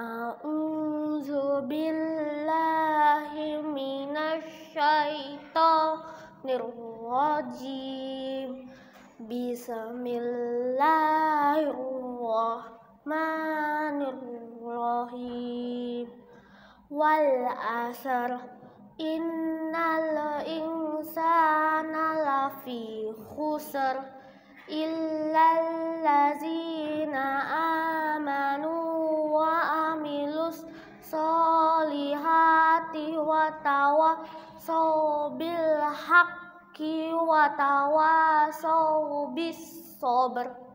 A'udzu billahi minasyaitonir rajim. Bismillahirrahmanirrahim. Wal asr innal insana lafi khusr ilal solihati wa sobil sobil haqqi wa sober.